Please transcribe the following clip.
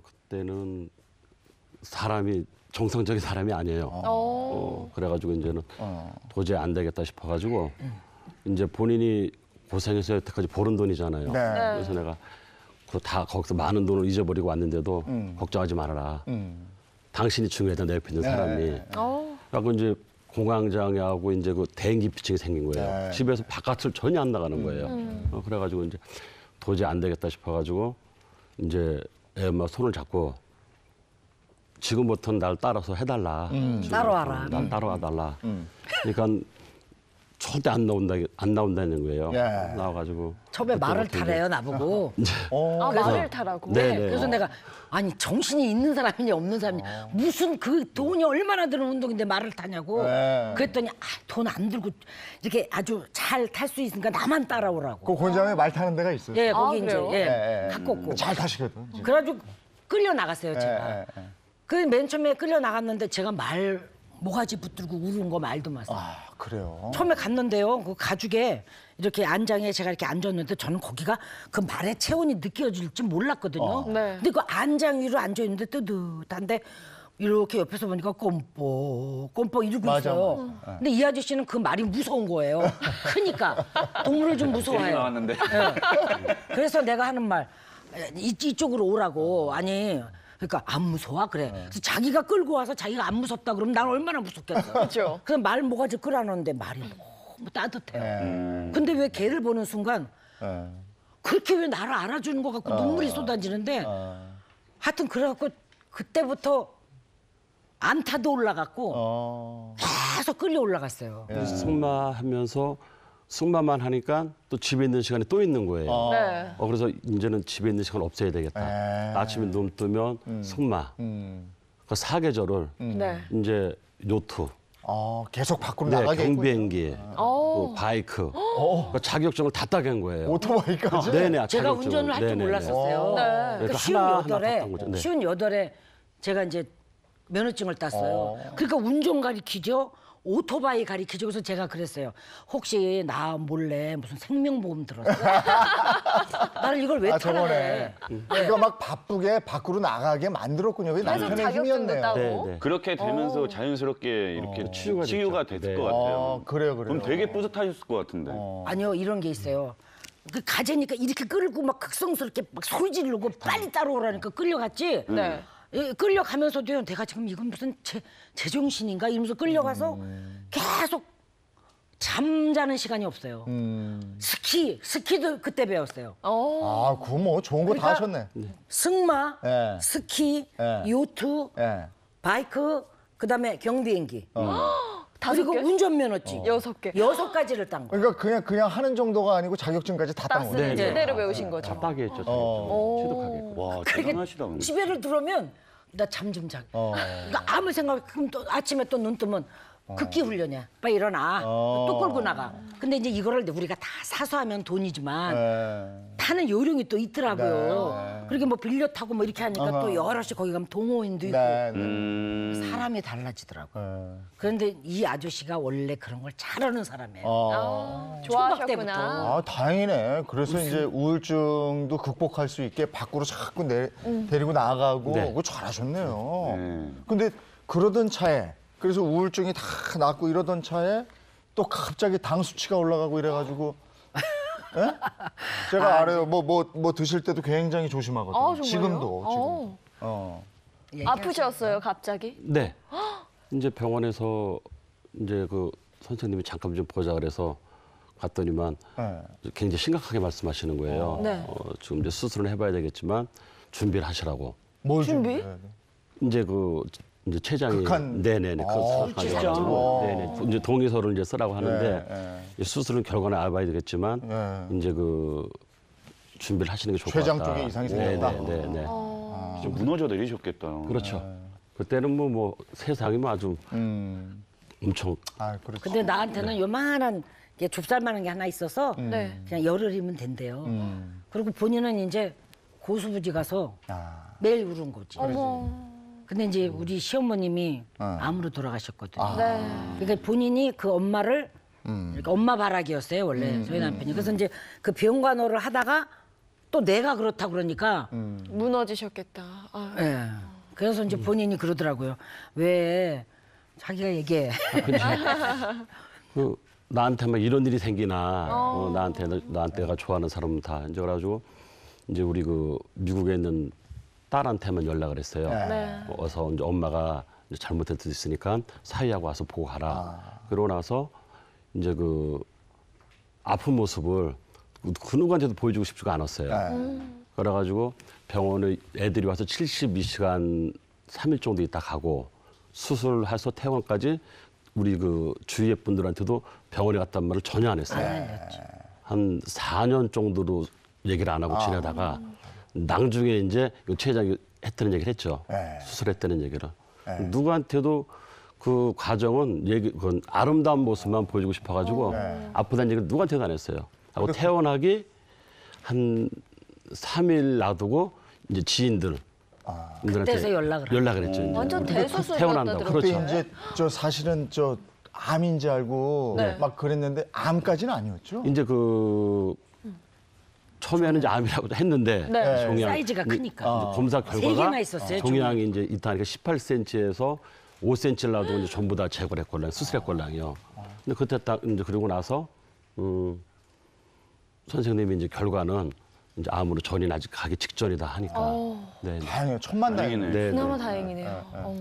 그때는 사람이 정상적인 사람이 아니에요. 어, 어, 어. 그래가지고 이제는 어. 도저히 안 되겠다 싶어가지고 이제 본인이 고생해서 여태까지 벌은 돈이잖아요. 네. 네. 그래서 내가 그다 거기서 많은 돈을 잊어버리고 왔는데도 음. 걱정하지 말아라. 음. 당신이 중요하다 내 옆에 있는 네. 사람이. 그래고 이제 공황장애하고 이제 그 대인기피증이 생긴 거예요. 네. 집에서 바깥을 전혀 안 나가는 거예요. 음. 어, 그래가지고 이제 도저히 안 되겠다 싶어가지고 이제 예, 막 뭐 손을 잡고 지금부터 날 따라서 해달라. 음. 날 따라와라. 날 따라와 달라. 음. 음. 그러니까 절대 안 나온다 안 나온다는 거예요. 예. 나와가지고 처음에 말을 타래요 나보고. 네. 어. 아, 말을 타라고. 네, 네. 그래서 내가 아니 정신이 있는 사람이냐 없는 사람이냐 어. 무슨 그 돈이 얼마나 드는 운동인데 말을 타냐고. 네. 그랬더니 아, 돈 안 들고 이렇게 아주 잘 탈 수 있으니까 나만 따라오라고. 그 곤장에 말 타는 데가 있어요. 네, 아, 예, 거기 예, 이제 예, 예, 갖고 오고. 잘 타시거든. 그래가지고 끌려 나갔어요 예, 제가. 예, 예. 그맨 처음에 끌려 나갔는데 제가 말 모가지 붙들고 우는 거 말도 마세요. 아 그래요. 처음에 갔는데요. 그 가죽에 이렇게 안장에 제가 이렇게 앉았는데 저는 거기가 그 말의 체온이 느껴질지 몰랐거든요. 어. 네. 근데 그 안장 위로 앉아 있는데 뜨뜻한데 이렇게 옆에서 보니까 꼼뽀 꼼뽀 이러고 맞아, 있어요. 맞 음. 어. 근데 이 아저씨는 그 말이 무서운 거예요. 크니까 그러니까 동물을 좀 무서워해요. 나왔는데. 네. 그래서 내가 하는 말 이, 이쪽으로 오라고 아니 그러니까 안 무서워 그래. 어. 그래서 자기가 끌고 와서 자기가 안 무섭다 그러면 난 얼마나 무섭겠어. 그렇죠. 그래서 말 뭐가지 끌어놨는데 말이 너무 따뜻해요. 네. 근데 왜개를 보는 순간 네. 그렇게 왜 나를 알아주는 것 같고 어. 눈물이 쏟아지는데 어. 하여튼 그래갖고 그때부터 안타도 올라갔고 어. 계속 끌려 올라갔어요. 예. 승마하면서 승마만 하니까 또 집에 있는 시간이또 있는 거예요. 아. 네. 어, 그래서 이제는 집에 있는 시간 없애야 되겠다. 에이. 아침에 눈 뜨면 음. 승마. 음. 그 사계절을 음. 네. 이제 요트, 어, 계속 밖으로 네, 나가게 경비행기, 또 아. 어. 뭐 바이크, 어. 어. 그 자격증을 다따게한 거예요. 오토바이까지? 네네, 네, 아, 제가 운전을 할줄 네, 네, 몰랐었어요. 어. 네. 그러니까 쉬운 하나, 여덟에 땄던 쉬운 여덟에 제가 이제 면허증을 땄어요. 그러니까 운전 가리키죠. 오토바이 가리켜 주고서 제가 그랬어요. 혹시 나 몰래 무슨 생명보험 들었어? 나를 이걸 왜 아, 저번에. 타라네. 음. 막 바쁘게 밖으로 나가게 만들었군요. 왜게그 남편의 자격증도 힘이었네요. 고 네, 네. 그렇게 되면서 어. 자연스럽게 이렇게 어, 치유가, 치유가 됐을 네. 것 같아요. 아, 그래요, 그래요. 그럼 되게 뿌듯하셨을 것 같은데. 아니요 이런 게 있어요. 그 가재니까 이렇게 끌고 막 극성스럽게 막 소리 지르고 빨리 따라오라니까 끌려갔지. 네. 네. 예, 끌려가면서도요. 내가 지금 이건 무슨 제, 제정신인가 이러면서 끌려가서 음, 네. 계속 잠자는 시간이 없어요. 음. 스키, 스키도 그때 배웠어요. 어. 아, 그거 뭐 좋은 거다 그러니까- 하셨네. 네. 승마, 예. 스키, 예. 요트, 예. 바이크, 그다음에 경비행기. 어. 다섯 개? 운전면허증 어. 여섯 개. 여섯 가지를 딴 거. 그러니까 그냥 그냥 하는 정도가 아니고 자격증까지 다 딴 거예요. 땄으니 제대로 네, 네. 배우신 네. 거죠. 답답하 했죠. 어. 취득하게. 와 아, 그러니까 대단하시다. 집에를 들어오면 나 잠 좀 자. 어. 그러니까 아무 생각 그럼 또 아침에 또 눈 뜨면 어. 극기 훈련이야. 빨리 일어나. 어. 또 끌고 나가. 근데 이제 이거를 우리가 다 사소하면 돈이지만 네. 타는 요령이 또 있더라고요. 네. 그렇게 뭐 빌려 타고 뭐 이렇게 하니까 아하. 또 여럿이 거기 가면 동호인도 있고 네, 네. 음. 사람이 달라지더라고. 요 네. 그런데 이 아저씨가 원래 그런 걸 잘하는 사람이에요. 어. 아. 총 때부터. 좋아하셨구나. 아 다행이네. 그래서 이제 우울증도 극복할 수 있게 밖으로 자꾸 내, 음. 데리고 나가고 네. 그거 잘하셨네요. 네. 근데 그러던 차에 그래서 우울증이 다 낫고 이러던 차에 또 갑자기 당 수치가 올라가고 이래가지고 예? 제가 아, 알아요. 뭐뭐뭐 네. 뭐, 뭐 드실 때도 굉장히 조심하거든요. 아, 지금도 지금. 어. 어. 아프셨어요, 갑자기? 네. 이제 병원에서 이제 그 선생님이 잠깐 좀 보자 그래서 갔더니만 예. 굉장히 심각하게 말씀하시는 거예요. 어. 네. 어, 지금 이제 수술을 해봐야 되겠지만 준비를 하시라고. 뭘 준비? 준 이제 그 이제 최장이 극한- 네네네 아, 그거 생각하 네네 아. 이제 동의서를 이제 쓰라고 하는데 예, 이 수술은 결과는 알아봐야 되겠지만 예. 이제 그 준비를 하시는 게 좋을 것 최장 같다. 쪽에 이상이 생겼다. 네네네. 네, 네. 아. 아. 좀 무너져 내리셨겠다. 그렇죠. 그때는 뭐뭐 뭐 세상이 뭐 아주 음. 엄청 아, 그렇죠. 근데 나한테는 요만한 게 좁쌀만한 게 하나 있어서 음. 네. 그냥 열흘이면 된대요. 음. 그리고 본인은 이제 고수부지 가서 아. 매일 울은 거지. 어머. 근데 이제 음. 우리 시어머님이 어. 암으로 돌아가셨거든요. 아. 네. 그러니까 본인이 그 엄마를 음. 그러니까 엄마 바라기였어요 원래 음, 저희 남편이. 그래서 이제 그 병간호를 하다가 또 내가 그렇다 그러니까 무너지셨겠다. 아. 예. 그래서 이제 본인이 그러더라고요. 왜 자기가 얘기해. 아, 그나한테막 그 이런 일이 생기나 어, 어 나한테 나한테가 좋아하는 사람다 이제 그래가지고 이제 우리 그 미국에 있는 딸한테만 연락을 했어요. 네. 네. 뭐 어서 이제 엄마가 이제 잘못했으니까 사위하고 와서 보고 가라. 아. 그러고 나서 이제 그 아픈 모습을 그 누구한테도 보여주고 싶지가 않았어요. 네. 음. 그래가지고 병원에 애들이 와서 72시간 3일 정도 있다 가고 수술해서 퇴원까지 우리 그 주위의 분들한테도 병원에 갔단 말을 전혀 안 했어요. 네. 한 4년 정도로 얘기를 안 하고 아. 지내다가 아. 낭중에 이제 요 최회장이 했다는 얘기를 했죠. 네. 수술했다는 얘기를. 네. 누구한테도 그 과정은 얘기, 그건 아름다운 모습만 보여주고 싶어가지고 네. 아프다는 얘기를 누구한테도 안 했어요. 하고 그렇군요. 퇴원하기 한 3일 놔두고 이제 지인들 아. 그때서 연락을 연락을 했죠. 음. 이제. 완전 대수술 퇴원한다. 그 그렇죠. 이제 저 사실은 저 암인지 알고 네. 막 그랬는데 암까지는 아니었죠. 이제 그 처음에는 이제 암이라고 했는데 네. 네. 종양 사이즈가 크니까. 이 어. 검사 결과가 개나 있었어요, 종양이 이제 이탄하니까 18cm에서 5cm를 놔두고 이제 전부 다 제거했걸랑 수술했걸랑요. 이 근데 그때 딱 이제 그러고 나서 음, 선생님이 이제 결과는 이제 암으로 전이 아직 가기 직전이다 하니까. 어. 네, 다행이에요. 첫 만다행이네. 네, 네, 그나마 다행이네요. 네, 어.